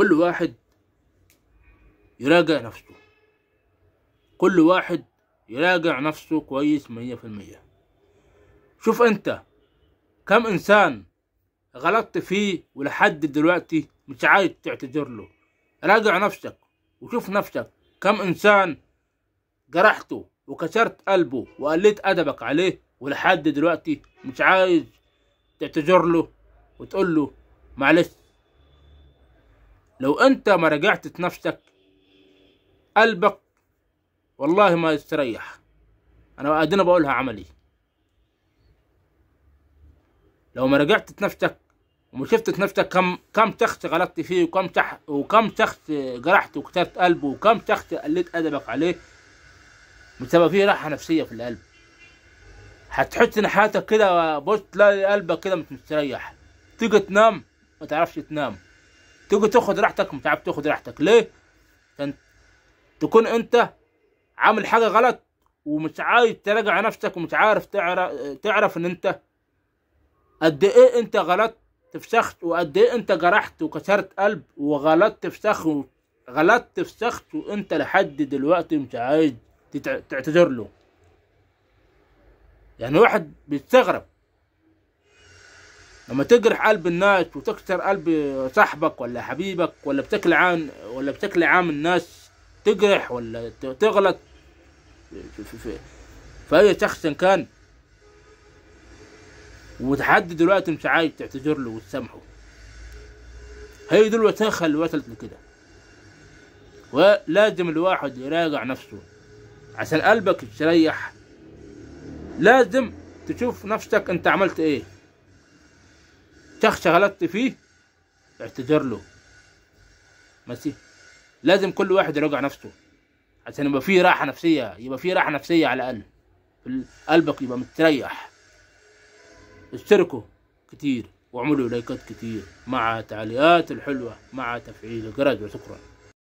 كل واحد يراجع نفسه كل واحد يراجع نفسه كويس مية في المية شوف انت كم انسان غلطت فيه ولحد دلوقتي مش عايز تعتذر له راجع نفسك وشوف نفسك كم انسان جرحته وكسرت قلبه وقليت ادبك عليه ولحد دلوقتي مش عايز تعتذر له وتقول له معلش لو أنت ما رجعت نفسك قلبك والله ما يستريح أنا أدينا بقولها عملي لو ما رجعت نفسك وما شفت نفسك كم كم تخت غلطت فيه وكم تح وكم تخت جرحت وكترت قلبه وكم تخت قلت أدبك عليه بسبب فيه راحة نفسية في القلب هتحس ان حياتك كده بص تلاقي قلبك كده مش مستريح تيجي تنام ما تعرفش تنام تيجي تاخد راحتك مش عارف تاخد راحتك ليه عشان تكون انت عامل حاجه غلط ومش عايز تراجع نفسك ومش عارف تعرف تعرف ان انت قد ايه انت غلطت في وقد ايه انت جرحت وكسرت قلب وغلطت في غلطت في وانت لحد دلوقتي مش عايز تعتذر له يعني واحد بيستغرب لما تجرح قلب الناس وتكسر قلب صاحبك ولا حبيبك ولا بتكل عام ولا بتكل عام الناس تجرح ولا تغلط في, في, في, في اي شخص كان وتحدد دلوقتي مش عايز تعتذر له وتسامحه هي دي الوساخة اللي وصلت لكده ولازم الواحد يراجع نفسه عشان قلبك يستريح لازم تشوف نفسك انت عملت ايه شخص غلطت فيه اعتذر له ماشي لازم كل واحد يراجع نفسه عشان يبقى فيه راحه نفسيه يبقى فيه راحه نفسيه على الاقل قلبك يبقى متريح اشتركوا كتير واعملوا لايكات كتير مع تعليقات الحلوه مع تفعيل الجرس وشكرا